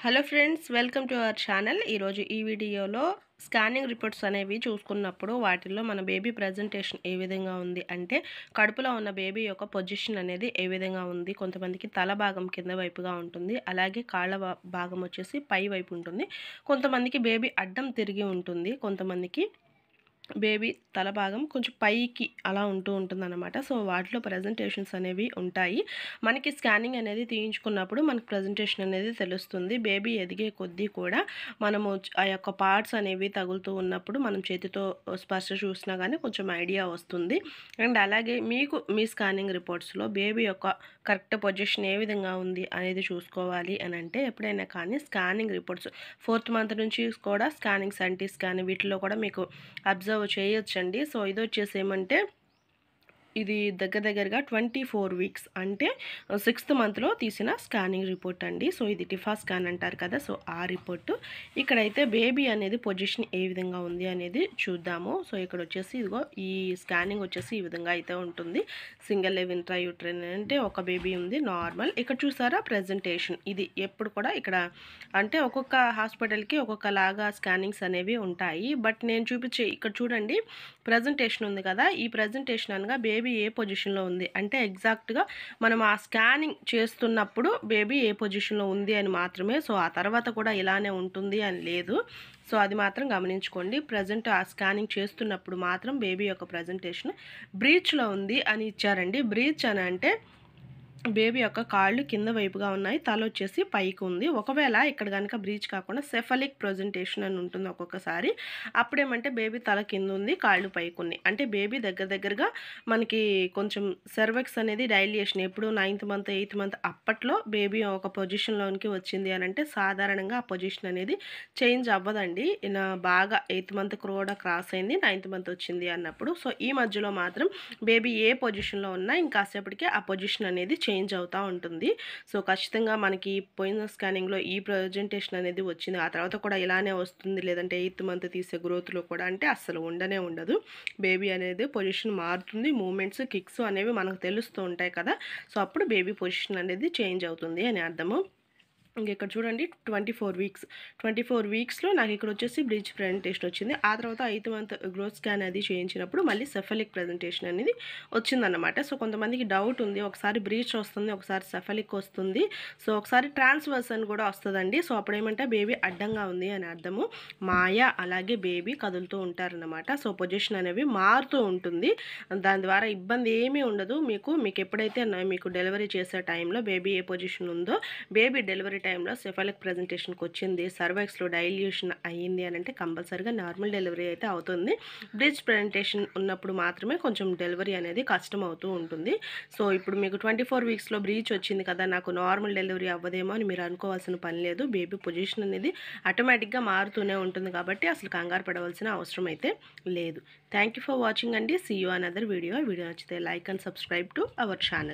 hello friends welcome to our channel ఈరోజు ఈ వీడియోలో స్కానింగ్ రిపోర్ట్స్ అనేవి చూసుకున్నప్పుడు వాటిల్లో మన బేబీ ప్రజెంటేషన్ ఏ విధంగా ఉంది అంటే కడుపులో ఉన్న బేబీ యొక్క పొజిషన్ అనేది ఏ విధంగా ఉంది కొంతమందికి తల భాగం కింద వైపుగా ఉంటుంది అలాగే కాళ్ళ భాగం వచ్చేసి పై వైపు ఉంటుంది కొంతమందికి బేబీ అడ్డం తిరిగి ఉంటుంది కొంతమందికి బేబీ తల భాగం కొంచెం పైకి అలా ఉంటూ ఉంటుందన్నమాట సో వాటిలో ప్రజెంటేషన్స్ అనేవి ఉంటాయి మనకి స్కానింగ్ అనేది తీయించుకున్నప్పుడు మనకి ప్రజెంటేషన్ అనేది తెలుస్తుంది బేబీ ఎదిగే కొద్దీ కూడా మనము ఆ యొక్క పార్ట్స్ అనేవి తగులుతూ ఉన్నప్పుడు మనం చేతితో స్పర్శ చూసినా కానీ కొంచెం ఐడియా వస్తుంది అండ్ అలాగే మీకు మీ స్కానింగ్ రిపోర్ట్స్లో బేబీ యొక్క కరెక్ట్ పొజిషన్ ఏ విధంగా ఉంది అనేది చూసుకోవాలి అని అంటే ఎప్పుడైనా కానీ స్కానింగ్ రిపోర్ట్స్ ఫోర్త్ మంత్ నుంచి కూడా స్కానింగ్ సంటీ కానీ వీటిలో కూడా మీకు అబ్జర్వ్ వొ చెయ్యొచ్చండి సో ఇది వచ్చే సమంటే ఇది దగ్గర దగ్గరగా ట్వంటీ ఫోర్ వీక్స్ అంటే సిక్స్త్ మంత్లో తీసిన స్కానింగ్ రిపోర్ట్ అండి సో ఇది టిఫా స్కాన్ అంటారు కదా సో ఆ రిపోర్ట్ ఇక్కడైతే బేబీ అనేది పొజిషన్ ఏ విధంగా ఉంది అనేది చూద్దాము సో ఇక్కడ వచ్చేసి ఇదిగో ఈ స్కానింగ్ వచ్చేసి ఈ విధంగా అయితే ఉంటుంది సింగిల్ లెవ్ ఇంట్రాయూట్రైన్ అంటే ఒక బేబీ ఉంది నార్మల్ ఇక్కడ చూసారా ప్రజెంటేషన్ ఇది ఎప్పుడు కూడా ఇక్కడ అంటే ఒక్కొక్క హాస్పిటల్కి ఒక్కొక్కలాగా స్కానింగ్స్ అనేవి ఉంటాయి బట్ నేను చూపించే ఇక్కడ చూడండి ప్రజెంటేషన్ ఉంది కదా ఈ ప్రజెంటేషన్ అనగా బేబీ బేబీ ఏ పొజిషన్లో ఉంది అంటే ఎగ్జాక్ట్గా మనం ఆ స్కానింగ్ చేస్తున్నప్పుడు బేబీ ఏ పొజిషన్లో ఉంది అని మాత్రమే సో ఆ తర్వాత కూడా ఇలానే ఉంటుంది అని లేదు సో అది మాత్రం గమనించుకోండి ప్రజెంట్ ఆ స్కానింగ్ చేస్తున్నప్పుడు మాత్రం బేబీ యొక్క ప్రజెంటేషన్ బ్రీచ్లో ఉంది అని ఇచ్చారండి బ్రీచ్ అని అంటే బేబీ యొక్క కాళ్ళు కింద వైపుగా ఉన్నాయి తల వచ్చేసి పైకి ఉంది ఒకవేళ ఇక్కడ కనుక బ్రీచ్ కాకుండా సెఫలిక్ ప్రజెంటేషన్ అని ఉంటుంది ఒక్కొక్కసారి అప్పుడేమంటే బేబీ తల కింద ఉంది కాళ్ళు పైకి ఉంది అంటే బేబీ దగ్గర దగ్గరగా మనకి కొంచెం సెర్వెక్స్ అనేది డైలియేషన్ ఎప్పుడు నైన్త్ మంత్ ఎయిత్ మంత్ అప్పట్లో బేబీ ఒక పొజిషన్లోనికి వచ్చింది అని అంటే సాధారణంగా ఆ పొజిషన్ అనేది చేంజ్ అవ్వదండి బాగా ఎయిత్ మంత్ కూడా క్రాస్ అయింది నైన్త్ మంత్ వచ్చింది అన్నప్పుడు సో ఈ మధ్యలో మాత్రం బేబీ ఏ పొజిషన్లో ఉన్నా ఇంకాసేపటికే ఆ పొజిషన్ అనేది చేంజ్ చేంజ్ అవుతూ ఉంటుంది సో ఖచ్చితంగా మనకి పోయిన స్కానింగ్లో ఈ ప్రజెంటేషన్ అనేది వచ్చింది ఆ తర్వాత కూడా ఇలానే వస్తుంది లేదంటే ఎయిత్ మంత్ తీసే గ్రోత్లో కూడా అంటే అస్సలు ఉండనే ఉండదు బేబీ అనేది పొజిషన్ మారుతుంది మూమెంట్స్ కిక్స్ అనేవి మనకు తెలుస్తూ ఉంటాయి కదా సో అప్పుడు బేబీ పొజిషన్ అనేది చేంజ్ అవుతుంది అని అర్థము ఇంక ఇక్కడ చూడండి twenty four weeks twenty four వీక్స్లో నాకు ఇక్కడ వచ్చేసి బ్రిడ్జ్ ప్రజెంటేషన్ వచ్చింది ఆ తర్వాత ఎయిత్ మంత్ గ్రోత్ స్కాన్ అది చేయించినప్పుడు మళ్ళీ సెఫలిక్ ప్రజెంటేషన్ అనేది వచ్చిందన్నమాట సో కొంతమందికి డౌట్ ఉంది ఒకసారి బ్రీచ్ వస్తుంది ఒకసారి సెఫలిక్ వస్తుంది సో ఒకసారి ట్రాన్స్వర్స్ అని కూడా వస్తుందండి సో అప్పుడేమంటే బేబీ అడ్డంగా ఉంది అని అర్థము మాయ అలాగే బేబీ కదులుతూ ఉంటారన్నమాట సో పొజిషన్ అనేవి మారుతూ ఉంటుంది దాని ద్వారా ఇబ్బంది ఏమీ ఉండదు మీకు మీకు ఎప్పుడైతే మీకు డెలివరీ చేసే టైంలో బేబీ ఏ పొజిషన్ ఉందో బేబీ డెలివరీ టైంలో సెఫాలిక్ ప్రజెంటేషన్కి వచ్చింది సర్వైక్స్లో డైల్యూషన్ అయ్యింది అని అంటే కంపల్సరీగా నార్మల్ డెలివరీ అయితే అవుతుంది బ్రిడ్జ్ ప్రజెంటేషన్ ఉన్నప్పుడు మాత్రమే కొంచెం డెలివరీ అనేది కష్టం అవుతూ ఉంటుంది సో ఇప్పుడు మీకు ట్వంటీ ఫోర్ వీక్స్లో బ్రీచ్ వచ్చింది కదా నాకు నార్మల్ డెలివరీ అవ్వదేమో అని మీరు అనుకోవాల్సిన పని లేదు బేబీ పొజిషన్ అనేది ఆటోమేటిక్గా మారుతూనే ఉంటుంది కాబట్టి అసలు కంగారు పడవలసిన అవసరం అయితే లేదు థ్యాంక్ ఫర్ వాచింగ్ అండి see you another video video నచ్చితే like and subscribe to our channel